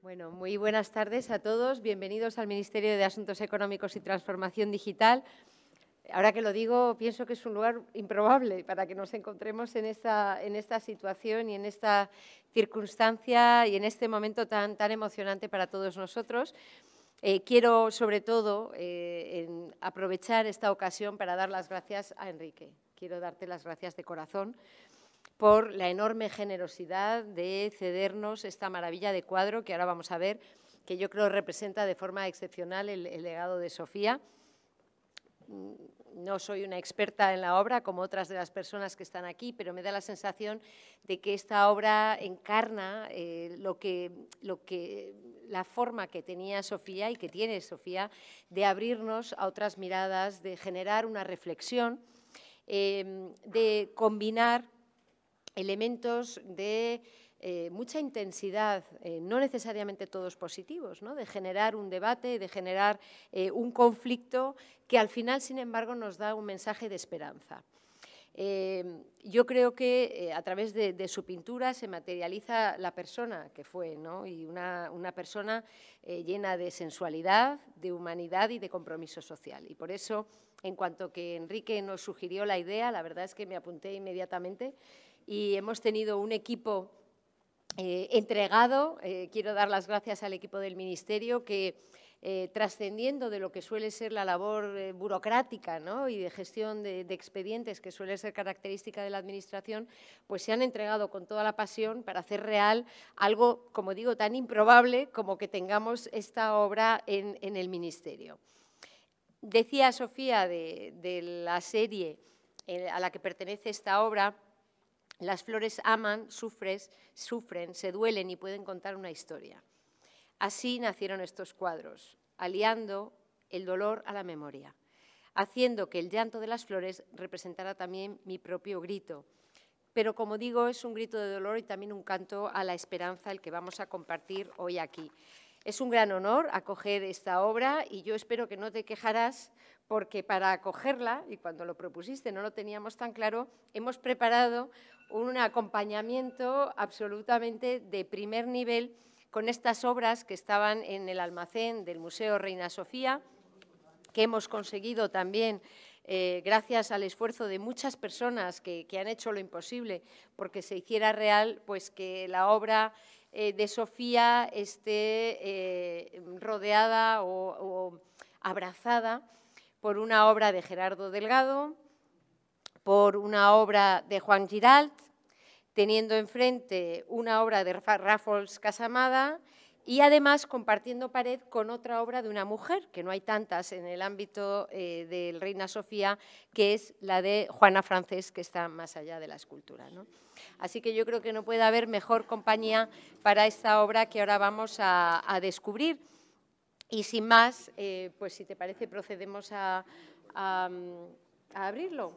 Bueno, muy buenas tardes a todos. Bienvenidos al Ministerio de Asuntos Económicos y Transformación Digital. Ahora que lo digo, pienso que es un lugar improbable para que nos encontremos en esta, situación y en esta circunstancia y en este momento tan, tan emocionante para todos nosotros. Eh, quiero, sobre todo, eh, aprovechar esta ocasión para dar las gracias a Enrique. Quiero darte las gracias de corazón por la enorme generosidad de cedernos esta maravilla de cuadro que ahora vamos a ver, que yo creo representa de forma excepcional el, legado de Sofía. Mm, no soy una experta en la obra, como otras de las personas que están aquí, pero me da la sensación de que esta obra encarna eh, lo, que, lo que, la forma que tenía Sofía y que tiene Sofía de abrirnos a otras miradas, de generar una reflexión, eh, de combinar elementos de eh, mucha intensidad, eh, no necesariamente todos positivos, de generar un debate, de generar eh, un conflicto que al final, sin embargo, nos da un mensaje de esperanza. yo creo que a través de, su pintura se materializa la persona que fue, y una, una persona llena de sensualidad, de humanidad y de compromiso social. Y por eso, en cuanto que Enrique nos sugirió la idea, la verdad es que me apunté inmediatamente y hemos tenido un equipo eh, entregado. Eh, quiero dar las gracias al equipo del Ministerio que, eh, trascendiendo de lo que suele ser la labor burocrática y de gestión de, expedientes que suele ser característica de la Administración, pues se han entregado con toda la pasión para hacer real algo, como digo, tan improbable como que tengamos esta obra en, el Ministerio. Decía Sofía de la serie a la que pertenece esta obra, las flores aman, sufres, sufren, se duelen y pueden contar una historia. Así nacieron estos cuadros, aliando el dolor a la memoria, haciendo que el llanto de las flores representara también mi propio grito. Pero como digo, es un grito de dolor y también un canto a la esperanza el que vamos a compartir hoy aquí. Es un gran honor acoger esta obra y yo espero que no te quejarás porque para acogerla, y cuando lo propusiste no lo teníamos tan claro, hemos preparado un acompañamiento absolutamente de primer nivel con estas obras que estaban en el almacén del Museo Reina Sofía, que hemos conseguido también eh, gracias al esfuerzo de muchas personas que, que, han hecho lo imposible porque se hiciera real, pues que la obra eh, de Sofía esté eh, rodeada o, abrazada por una obra de Gerardo Delgado, por una obra de Juan Giralt, teniendo enfrente una obra de Raffles Casamada y además compartiendo pared con otra obra de una mujer, que no hay tantas en el ámbito eh, del Reina Sofía, que es la de Juana Francés, que está más allá de la escultura. Así que yo creo que no puede haber mejor compañía para esta obra que ahora vamos a, descubrir. Y sin más, eh, pues si te parece procedemos a, a abrirlo.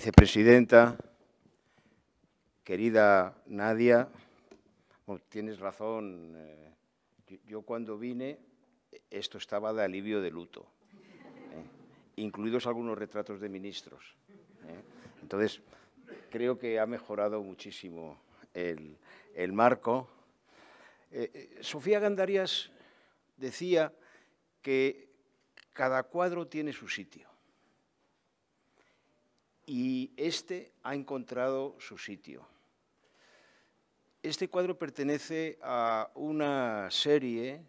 Vicepresidenta, querida Nadia, tienes razón. Eh, yo cuando vine, esto estaba de alivio de luto, eh, incluidos algunos retratos de ministros. Eh. Entonces, creo que ha mejorado muchísimo el, marco. Sofía Gandarias decía que cada cuadro tiene su sitio y este ha encontrado su sitio. Este cuadro pertenece a una serie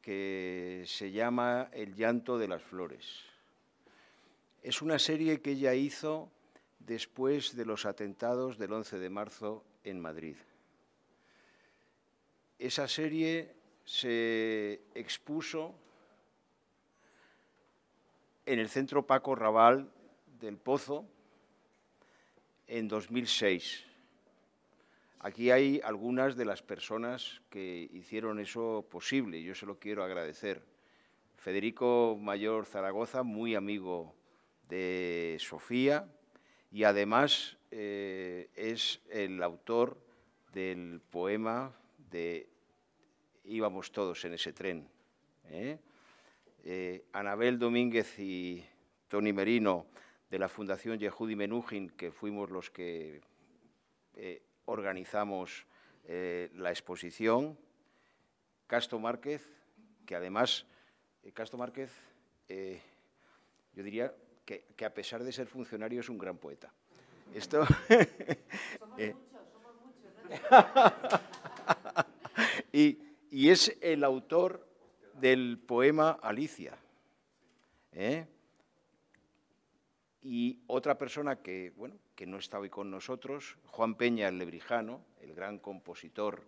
que se llama El llanto de las flores. Es una serie que ella hizo después de los atentados del 11 de marzo en Madrid. Esa serie se expuso en el Centro Paco Raval del Pozo, en 2006. Aquí hay algunas de las personas que hicieron eso posible, yo se lo quiero agradecer. Federico Mayor Zaragoza, muy amigo de Sofía y además eh, es el autor del poema de Íbamos todos en ese tren. ¿eh? Eh, Anabel Domínguez y Tony Merino, de la Fundación Yehudi Menuhin, que fuimos los que eh, organizamos eh, la exposición, Castro Márquez, que además, eh, Castro Márquez, yo diría que, a pesar de ser funcionario es un gran poeta. Esto... somos muchos, somos muchos. y, y, es el autor del poema Alicia. ¿eh? y otra persona que, bueno, que no está hoy con nosotros, Juan Peña el Lebrijano, el gran compositor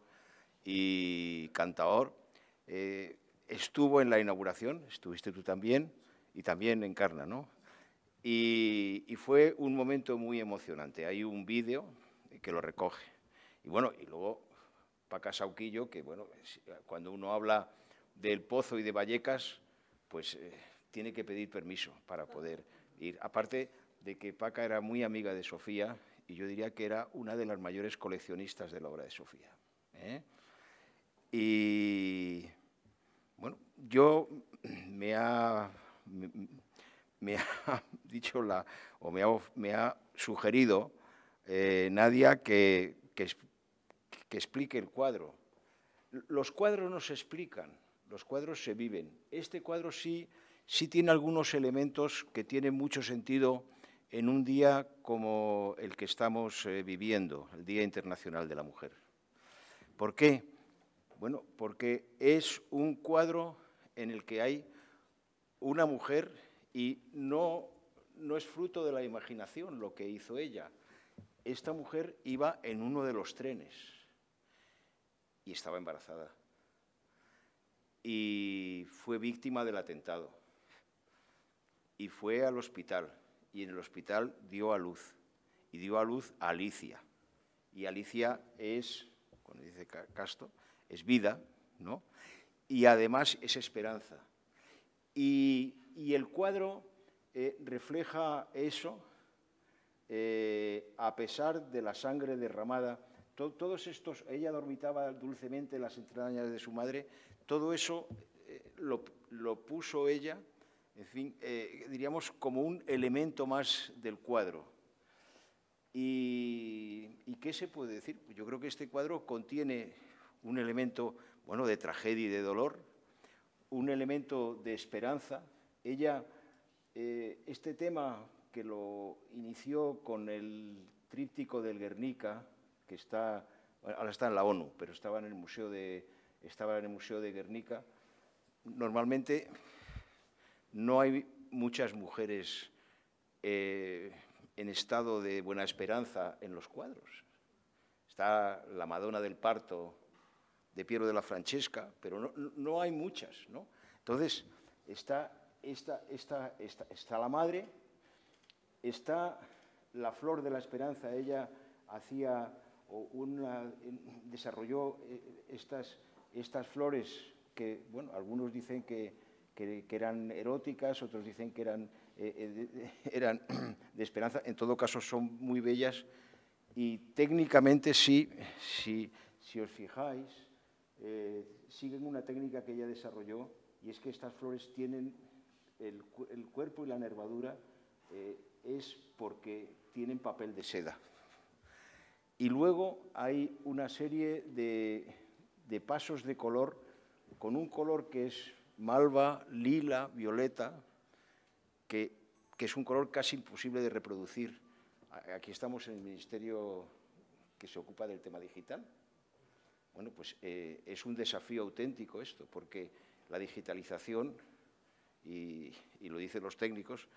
y cantador, eh, estuvo en la inauguración, estuviste tú también, y también en Carna, ¿no? Y, fue un momento muy emocionante. Hay un vídeo que lo recoge. Y bueno, y luego Paca Sauquillo, que bueno, cuando uno habla del Pozo y de Vallecas, pues eh, tiene que pedir permiso para poder Aparte de que Paca era muy amiga de Sofía y yo diría que era una de las mayores coleccionistas de la obra de Sofía. ¿eh? Y bueno, yo me ha, me, ha dicho la, o me ha, sugerido eh, Nadia que, que explique el cuadro. Los cuadros no se explican, los cuadros se viven. Este cuadro sí sí tiene algunos elementos que tienen mucho sentido en un día como el que estamos eh, viviendo, el Día Internacional de la Mujer. ¿Por qué? Bueno, porque es un cuadro en el que hay una mujer y no, no es fruto de la imaginación lo que hizo ella. Esta mujer iba en uno de los trenes y estaba embarazada y fue víctima del atentado y fue al hospital. Y en el hospital dio a luz. Y dio a luz a Alicia. Y Alicia es, cuando dice Casto, es vida, ¿no? Y además es esperanza. Y, el cuadro eh, refleja eso, eh, a pesar de la sangre derramada. todos estos, ella dormitaba dulcemente en las entrañas de su madre, todo eso eh, lo, lo puso ella en fin, eh, diríamos como un elemento más del cuadro. ¿Y, qué se puede decir? Pues yo creo que este cuadro contiene un elemento, bueno, de tragedia y de dolor, un elemento de esperanza. Ella, eh, este tema que lo inició con el tríptico del Guernica, que está, ahora está en la ONU, pero estaba en el Museo de, estaba en el museo de Guernica, normalmente no hay muchas mujeres eh, en estado de buena esperanza en los cuadros. Está la Madonna del Parto de Piero de la Francesca, pero no, hay muchas. ¿no? Entonces, está, está la madre, está la flor de la esperanza, ella hacía desarrolló eh, estas, estas flores que, bueno, algunos dicen que que, eran eróticas, otros dicen que eran, eh, eh, de, esperanza. En todo caso, son muy bellas y técnicamente sí, si, os fijáis, eh, siguen una técnica que ella desarrolló y es que estas flores tienen el, cuerpo y la nervadura es porque tienen papel de seda. Y luego hay una serie de pasos de color con un color que es malva, lila, violeta, que, es un color casi imposible de reproducir. Aquí estamos en el ministerio que se ocupa del tema digital. Bueno, pues eh, es un desafío auténtico esto, porque la digitalización, y, lo dicen los técnicos,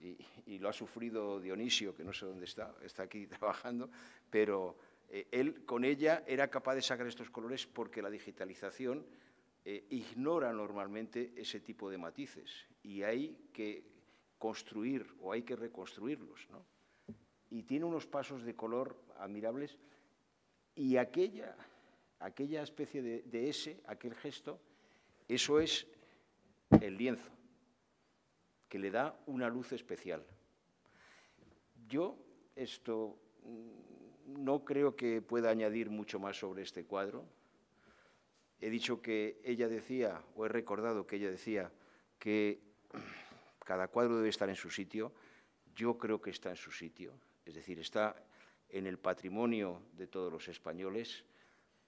y, lo ha sufrido Dionisio, que no sé dónde está, está aquí trabajando, pero eh, él con ella era capaz de sacar estos colores porque la digitalización eh, ignora normalmente ese tipo de matices y hay que construir o hay que reconstruirlos. Y tiene unos pasos de color admirables y aquella, especie de, de ese, aquel gesto, eso es el lienzo, que le da una luz especial. Yo esto mm, no creo que pueda añadir mucho más sobre este cuadro he dicho que ella decía, o he recordado que ella decía, que cada cuadro debe estar en su sitio. Yo creo que está en su sitio, es decir, está en el patrimonio de todos los españoles.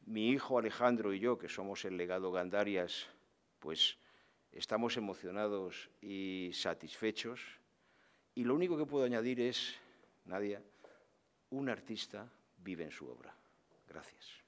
Mi hijo Alejandro y yo, que somos el legado Gandarias, pues estamos emocionados y satisfechos. Y lo único que puedo añadir es, Nadia, un artista vive en su obra. Gracias.